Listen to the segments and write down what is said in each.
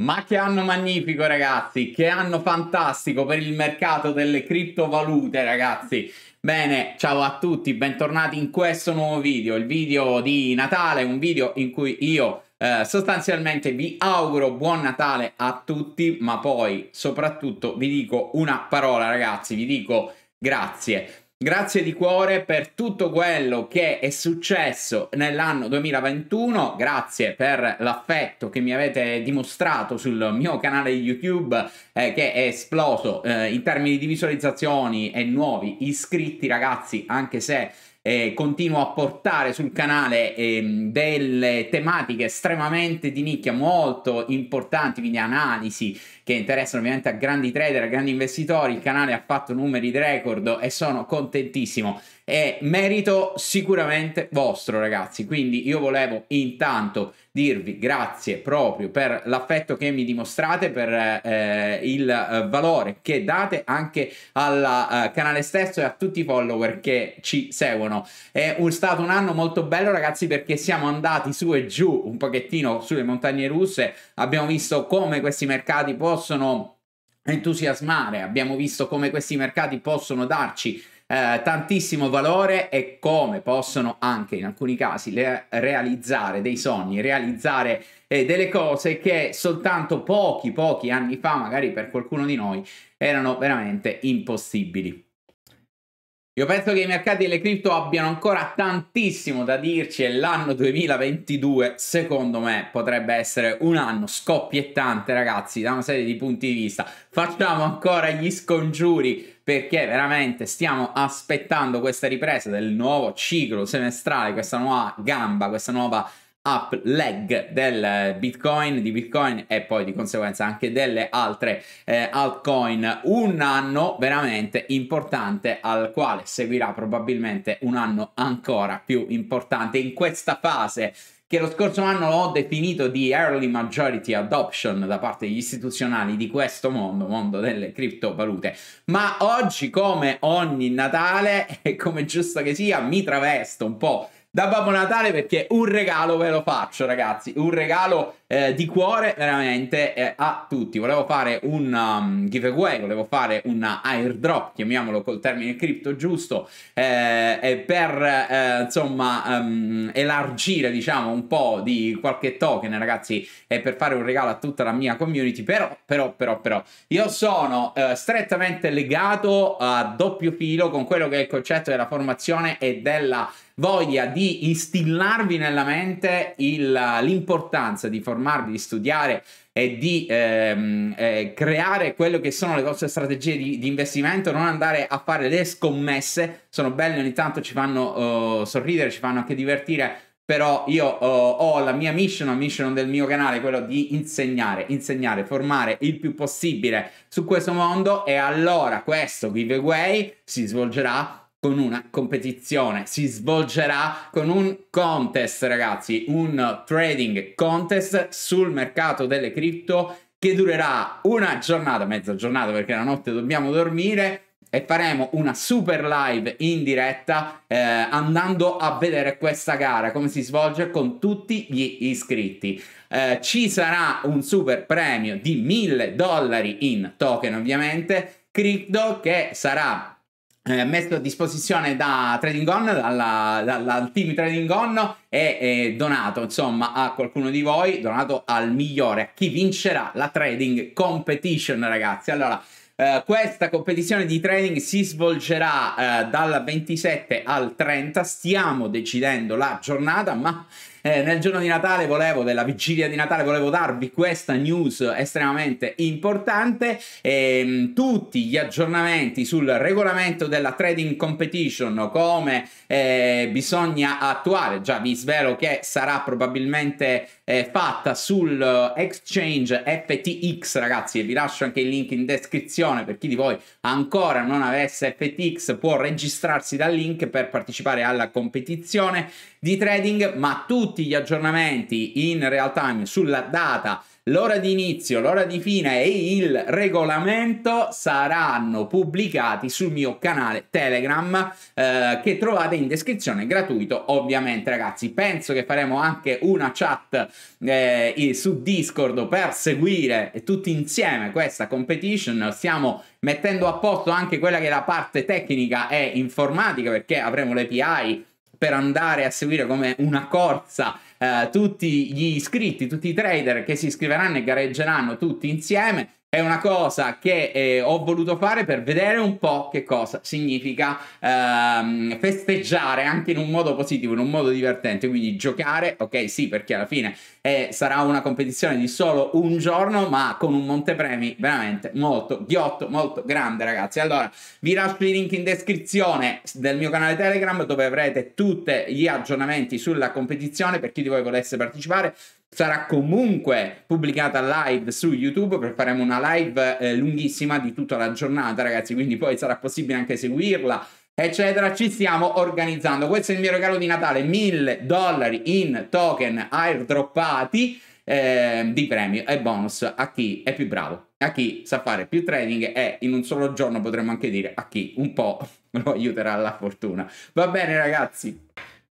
Ma che anno magnifico ragazzi, che anno fantastico per il mercato delle criptovalute ragazzi. Bene, ciao a tutti, bentornati in questo nuovo video, il video di Natale, un video in cui io eh, sostanzialmente vi auguro buon Natale a tutti, ma poi soprattutto vi dico una parola ragazzi, vi dico grazie. Grazie di cuore per tutto quello che è successo nell'anno 2021, grazie per l'affetto che mi avete dimostrato sul mio canale YouTube eh, che è esploso eh, in termini di visualizzazioni e nuovi iscritti ragazzi, anche se eh, continuo a portare sul canale eh, delle tematiche estremamente di nicchia, molto importanti, quindi analisi che interessano ovviamente a grandi trader, a grandi investitori. Il canale ha fatto numeri di record e sono contentissimo è merito sicuramente vostro ragazzi, quindi io volevo intanto dirvi grazie proprio per l'affetto che mi dimostrate, per eh, il eh, valore che date anche al eh, canale stesso e a tutti i follower che ci seguono. È un, stato un anno molto bello ragazzi perché siamo andati su e giù un pochettino sulle montagne russe, abbiamo visto come questi mercati possono entusiasmare, abbiamo visto come questi mercati possono darci eh, tantissimo valore e come possono anche in alcuni casi le- realizzare dei sogni, realizzare eh, delle cose che soltanto pochi, pochi anni fa, magari per qualcuno di noi, erano veramente impossibili. Io penso che i mercati delle cripto abbiano ancora tantissimo da dirci e l'anno 2022 secondo me potrebbe essere un anno scoppiettante ragazzi da una serie di punti di vista. Facciamo ancora gli scongiuri perché veramente stiamo aspettando questa ripresa del nuovo ciclo semestrale, questa nuova gamba, questa nuova up leg del Bitcoin, di Bitcoin e poi di conseguenza anche delle altre eh, altcoin. Un anno veramente importante al quale seguirà probabilmente un anno ancora più importante in questa fase che lo scorso anno ho definito di early majority adoption da parte degli istituzionali di questo mondo, mondo delle criptovalute. Ma oggi, come ogni Natale, e come giusto che sia, mi travesto un po' da Babbo Natale perché un regalo ve lo faccio, ragazzi. Un regalo eh, di cuore veramente eh, a tutti. Volevo fare un um, giveaway, volevo fare un airdrop, chiamiamolo col termine cripto giusto, eh, per eh, insomma um, elargire diciamo un po' di qualche token ragazzi e per fare un regalo a tutta la mia community. Però, però, però, però, io sono eh, strettamente legato a doppio filo con quello che è il concetto della formazione e della voglia di instillarvi nella mente l'importanza di formazione formarvi, di studiare e di ehm, eh, creare quello che sono le vostre strategie di, di, investimento, non andare a fare le scommesse, sono belle ogni tanto, ci fanno eh, sorridere, ci fanno anche divertire, però io eh, ho la mia mission, la mission del mio canale, quello di insegnare, insegnare, formare il più possibile su questo mondo e allora questo giveaway si svolgerà con una competizione, si svolgerà con un contest ragazzi, un trading contest sul mercato delle cripto che durerà una giornata, mezza giornata perché la notte dobbiamo dormire e faremo una super live in diretta eh, andando a vedere questa gara come si svolge con tutti gli iscritti eh, ci sarà un super premio di 1000 dollari in token ovviamente crypto che sarà eh, messo a disposizione da Trading On, dalla, dal team Trading On e, e donato insomma a qualcuno di voi, donato al migliore, a chi vincerà la Trading Competition ragazzi. Allora, eh, questa competizione di trading si svolgerà eh, dal 27 al 30, stiamo decidendo la giornata ma eh, nel giorno di Natale volevo, della vigilia di Natale, volevo darvi questa news estremamente importante. Ehm, tutti gli aggiornamenti sul regolamento della trading competition, come eh, bisogna attuare, già vi svelo che sarà probabilmente eh, fatta sul eh, exchange FTX, ragazzi, e vi lascio anche il link in descrizione per chi di voi ancora non avesse FTX può registrarsi dal link per partecipare alla competizione di trading, ma tutti tutti gli aggiornamenti in real time sulla data, l'ora di inizio, l'ora di fine e il regolamento saranno pubblicati sul mio canale Telegram eh, che trovate in descrizione gratuito ovviamente ragazzi. Penso che faremo anche una chat eh, su Discord per seguire tutti insieme questa competition. Stiamo mettendo a posto anche quella che è la parte tecnica e informatica perché avremo le l'API per andare a seguire come una corsa eh, tutti gli iscritti, tutti i trader che si iscriveranno e gareggeranno tutti insieme. È una cosa che eh, ho voluto fare per vedere un po' che cosa significa ehm, festeggiare anche in un modo positivo, in un modo divertente, quindi giocare, ok sì perché alla fine e sarà una competizione di solo un giorno, ma con un montepremi veramente molto ghiotto, molto grande, ragazzi. Allora, vi lascio i link in descrizione del mio canale Telegram dove avrete tutti gli aggiornamenti sulla competizione per chi di voi volesse partecipare sarà comunque pubblicata live su YouTube perché faremo una live eh, lunghissima di tutta la giornata, ragazzi, quindi poi sarà possibile anche seguirla eccetera, ci stiamo organizzando. Questo è il mio regalo di Natale, 1000 dollari in token airdroppati eh, di premio e bonus a chi è più bravo, a chi sa fare più trading e in un solo giorno potremmo anche dire a chi un po' lo aiuterà la fortuna. Va bene ragazzi.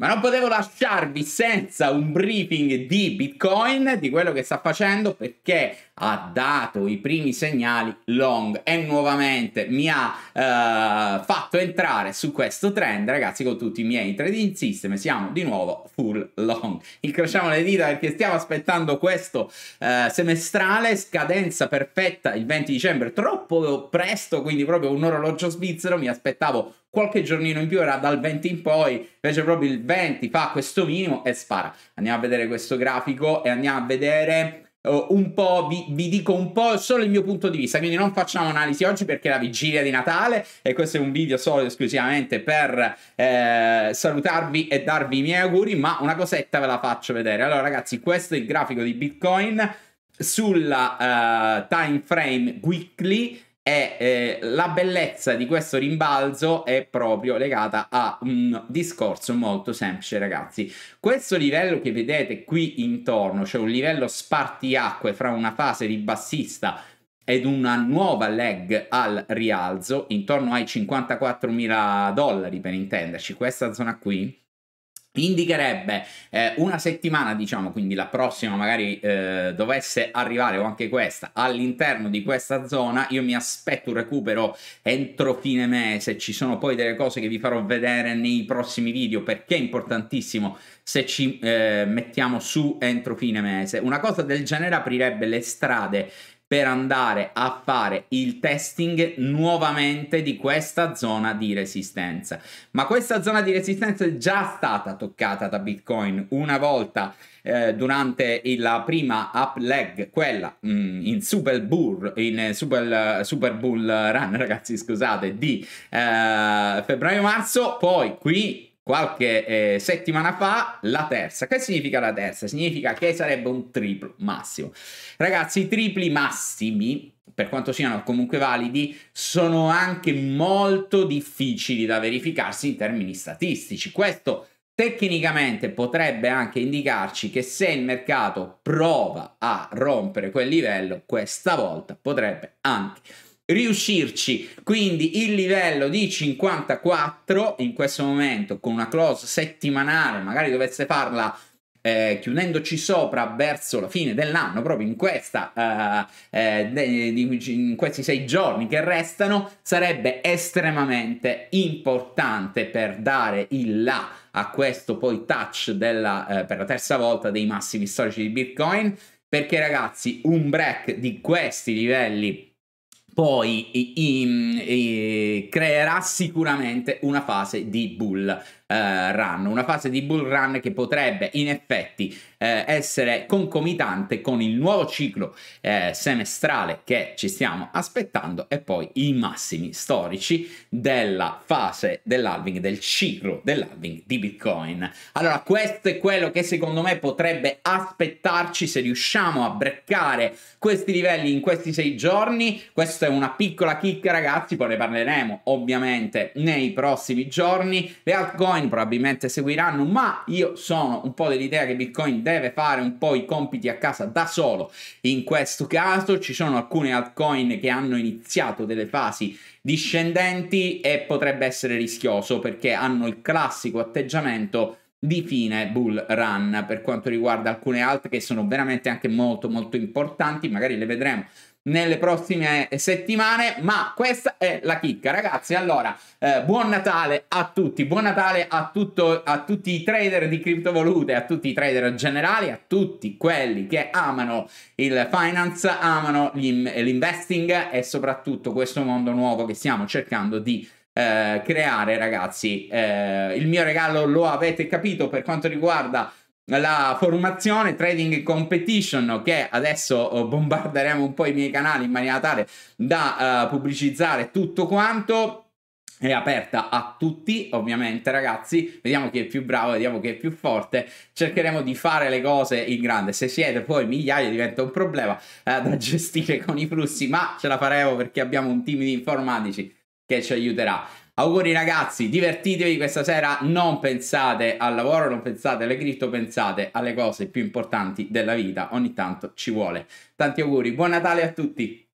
Ma non potevo lasciarvi senza un briefing di Bitcoin, di quello che sta facendo, perché ha dato i primi segnali long e nuovamente mi ha eh, fatto entrare su questo trend, ragazzi, con tutti i miei trading system. Siamo di nuovo full long. Incrociamo le dita perché stiamo aspettando questo eh, semestrale, scadenza perfetta il 20 dicembre, troppo presto, quindi proprio un orologio svizzero, mi aspettavo qualche giornino in più, era dal 20 in poi, invece proprio il 20 fa questo minimo e spara. Andiamo a vedere questo grafico e andiamo a vedere eh, un po', vi, vi, dico un po' solo il mio punto di vista, quindi non facciamo analisi oggi perché è la vigilia di Natale e questo è un video solo esclusivamente per eh, salutarvi e darvi i miei auguri, ma una cosetta ve la faccio vedere. Allora ragazzi, questo è il grafico di Bitcoin sulla uh, time frame weekly e eh, la bellezza di questo rimbalzo è proprio legata a un discorso molto semplice, ragazzi. Questo livello che vedete qui intorno, cioè un livello spartiacque fra una fase di bassista ed una nuova leg al rialzo intorno ai 54 mila dollari per intenderci questa zona qui indicherebbe eh, una settimana diciamo quindi la prossima magari eh, dovesse arrivare o anche questa all'interno di questa zona io mi aspetto un recupero entro fine mese ci sono poi delle cose che vi farò vedere nei prossimi video perché è importantissimo se ci eh, mettiamo su entro fine mese una cosa del genere aprirebbe le strade per andare a fare il testing nuovamente di questa zona di resistenza. Ma questa zona di resistenza è già stata toccata da Bitcoin una volta eh, durante la prima up leg, quella mh, mm, in Super Bull, in eh, Super, eh, Super Bull Run, ragazzi, scusate, di eh, febbraio-marzo, poi qui qualche eh, settimana fa la terza. Che significa la terza? Significa che sarebbe un triplo massimo. Ragazzi, i tripli massimi, per quanto siano comunque validi, sono anche molto difficili da verificarsi in termini statistici. Questo tecnicamente potrebbe anche indicarci che se il mercato prova a rompere quel livello, questa volta potrebbe anche riuscirci. Quindi il livello di 54 in questo momento con una close settimanale, magari dovesse farla eh, chiudendoci sopra verso la fine dell'anno, proprio in, questa, eh, eh, in questi sei giorni che restano, sarebbe estremamente importante per dare il là a questo poi touch della, eh, per la terza volta dei massimi storici di Bitcoin, perché ragazzi un break di questi livelli poi i, i, i, creerà sicuramente una fase di bull. Eh, run, una fase di bull run che potrebbe in effetti eh, essere concomitante con il nuovo ciclo eh, semestrale che ci stiamo aspettando e poi i massimi storici della fase dell'halving, del ciclo dell'halving di Bitcoin. Allora questo è quello che secondo me potrebbe aspettarci se riusciamo a breccare questi livelli in questi sei giorni. Questa è una piccola chicca ragazzi, poi ne parleremo ovviamente nei prossimi giorni. Le altcoin Bitcoin, probabilmente seguiranno, ma io sono un po' dell'idea che Bitcoin deve fare un po' i compiti a casa da solo. In questo caso ci sono alcune altcoin che hanno iniziato delle fasi discendenti e potrebbe essere rischioso perché hanno il classico atteggiamento di fine Bull Run per quanto riguarda alcune altre che sono veramente anche molto molto importanti, magari le vedremo nelle prossime settimane, ma questa è la chicca ragazzi, allora eh, buon Natale a tutti, buon Natale a, tutto, a tutti i trader di criptovalute, a tutti i trader generali, a tutti quelli che amano il finance, amano l'investing e soprattutto questo mondo nuovo che stiamo cercando di eh, creare, ragazzi. Eh, il mio regalo lo avete capito per quanto riguarda la formazione Trading Competition che adesso oh, bombarderemo un po' i miei canali in maniera tale da uh, pubblicizzare tutto quanto è aperta a tutti, ovviamente, ragazzi. Vediamo chi è più bravo, vediamo chi è più forte. Cercheremo di fare le cose in grande. Se siete poi migliaia diventa un problema eh, da gestire con i flussi, ma ce la faremo perché abbiamo un team di informatici che ci aiuterà. Auguri ragazzi, divertitevi questa sera, non pensate al lavoro, non pensate alle cripto, pensate alle cose più importanti della vita, ogni tanto ci vuole. Tanti auguri, buon Natale a tutti!